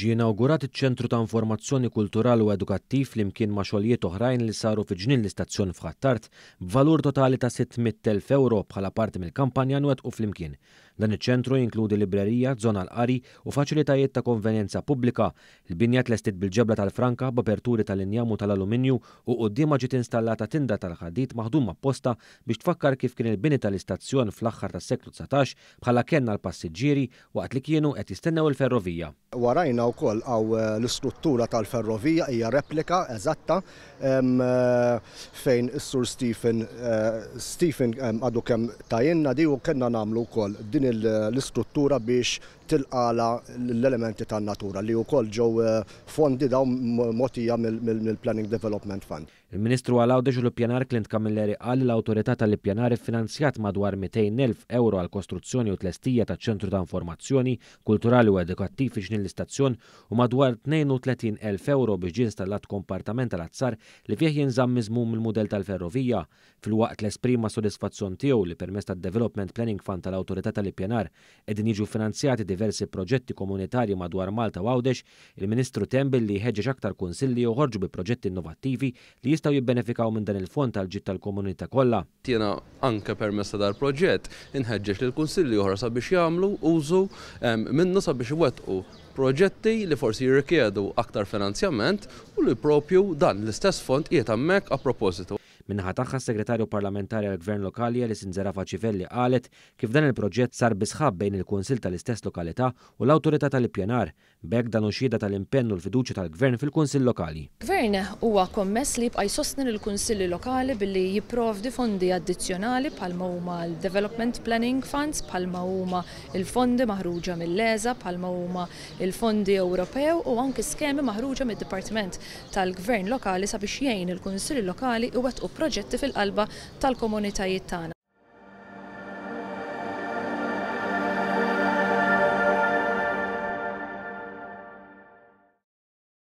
ġi inawgurat iċ-ċentru ta' informazzjoni kulturali u edukattiv li mkien ma' xogħlijiet oħrajn li saru fi ġnien l-istazzjon f'Ħattart b'valur totali ta' 600,000 euro bħala parti mill-kampanja nwet u flimkien Dan iċ-ċentru jinkludi librerija, zona l-qari u faċilitajiet ta' konvenjenza pubblika. Il-binja tlestit bil-ġebla tal-franka b'aperturi tal-injam u tal-alluminju u qoddima ġiet installata tinda tal-ħadit maħdum apposta biex tfakkar kif kien il-bini tal-istazzjon fl-aħħar tas-seklu 19 bħala kenna l-passiġġieri waqt li kienu qed jistennew il-ferrovija. Warajna wkoll għaw eh, l-istruttura tal-ferrovija hija replika eżatta eh, fejn is-sur Stephen eh, Stephen għadu kemm tajjenna di u kellna nagħmlu wkoll din l-istruttura biex tilqala l-elementi tan-natura li wkoll ġew eh, fondi daw motija mill-Planning Development Fund. Il-Ministru għalaw deġu l-pjanar Clint Camilleri għal l-autorità tal-pjanar finanzjat madwar 200.000 euro għal kostruzzjoni u tlestija ta' ċentru ta' informazzjoni kulturali u edukattiv iġni l-istazzjon u madwar 32.000 euro biex installat kompartament tal-azzar li fih jinżamm miżmum il-modell tal-ferrovija. Fil-waqt l-esprima sodisfazzjon tiegħu li permesta tad-Development Planning Fund tal-autorità tal tal-ippjanar edin jiġu finanzjati diversi proġetti komunitarji madwar Malta u Għawdex, il-Ministru tembil li ħeġġeġ aktar konsilli uħorġu bi proġetti innovattivi li jistaw jibbenefikaw minn dan il-fond tal-ġit tal-komunità kollha. Tiena anke permessa dal proġett inħeġġeġ l kunsilli oħra sabiex jagħmlu użu minnu sabiex iwettqu proġetti li forsi jirrikjedu aktar finanzjament u li propju dan l-istess fond jietammek hemmhekk a propositu. Minna tagħha segretarju parlamentari għal gvern lokali li sinżera Faċivelli qalet kif dan il-proġett sar bisħab bejn il konsil tal-istess lokalità u l-Awtorità tal-Ippjanar bek dan uxieda tal-impenn u l fiduċi tal-Gvern fil konsil lokali. Gvern huwa kommess li jibqa' sostni l-Kunsilli lokali billi jipprovdi fondi addizzjonali bħalma huma l-Development Planning Funds, bħalma huma il-fondi maħruġa mill-leża, bħalma huma il-fondi Ewropew u anke skemi maħruġa mid-Dipartiment tal-Gvern lokali sabiex jgħin il-Kunsilli lokali u proġetti fil-qalba tal-komunitajiet tagħna.